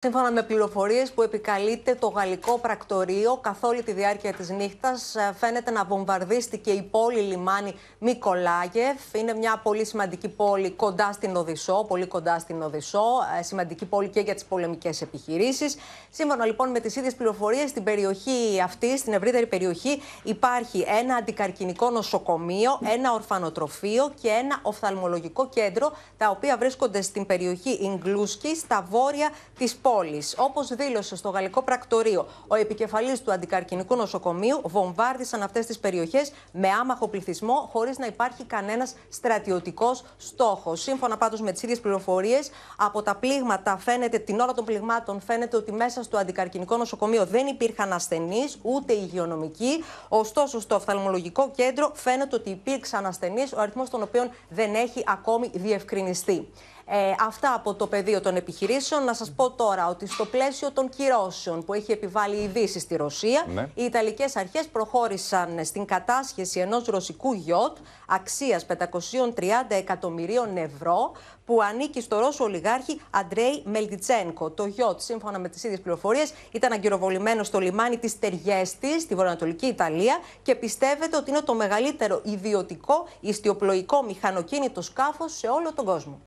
Σύμφωνα με πληροφορίες που επικαλείται το γαλλικό πρακτορείο, καθ' όλη τη διάρκεια της νύχτας ε, φαίνεται να βομβαρδίστηκε η πόλη λιμάνι Μικολάγεφ. Είναι μια πολύ σημαντική πόλη κοντά στην Οδυσσό, πολύ κοντά στην Οδυσσό, ε, σημαντική πόλη και για τις πολεμικές επιχειρήσεις. Σύμφωνα λοιπόν με τις ίδιες πληροφορίες, στην περιοχή αυτή, στην ευρύτερη περιοχή, υπάρχει ένα αντικαρκινικό νοσοκομείο, ένα ορφανοτροφείο και ένα οφθαλμολογικό κέντρο, τα οποία βρίσκονται στην περιοχή Ιγκλούσκη, στα βόρεια της πόλης πόλη. Όπως δήλωσε στο γαλλικό πρακτορείο, ο επικεφαλής του Αντικαρκινικού νοσοκομείου βομβάρδισαν αυτές τις περιοχές με άμαχο πληθυσμό, χωρίς να υπάρχει κανένας στρατιωτικός στόχος. Σύμφωνα πάντως με τις ίδιες πληροφορίες, από τα πλήγματα φαίνεται, την ώρα των πληγμάτων φαίνεται ότι μέσα στο Αντικαρκινικό νοσοκομείο δεν υπήρχαν ασθενείς, ούτε υγειονομικοί. Ωστόσο, στο οφθαλμολογικό κέντρο φαίνεται ότι υπήρξαν ασθενείς, ο αριθμός των οποίων δεν έχει ακόμη διευκρινιστεί. Ε, αυτά από το πεδίο των επιχειρήσεων. Να σας πω τώρα ότι στο πλαίσιο των κυρώσεων που έχει επιβάλει η Δύση στη Ρωσία, ναι. οι Ιταλικές αρχές προχώρησαν στην κατάσχεση ενός ρωσικού γιότ αξίας 530 εκατομμυρίων ευρώ που ανήκει στο Ρώσο ολιγάρχη Αντρέι Μελτιτσένκο. Το γιότ, σύμφωνα με τις ίδιες πληροφορίες, ήταν αγκυροβολημένο στο λιμάνι της Τεργέστης, στη βορειοανατολική Ιταλία, και πιστεύεται ότι είναι το μεγαλύτερο ιδιωτικό ιστιοπλοϊκό μηχανοκίνητο σκάφος σε όλο τον κόσμο.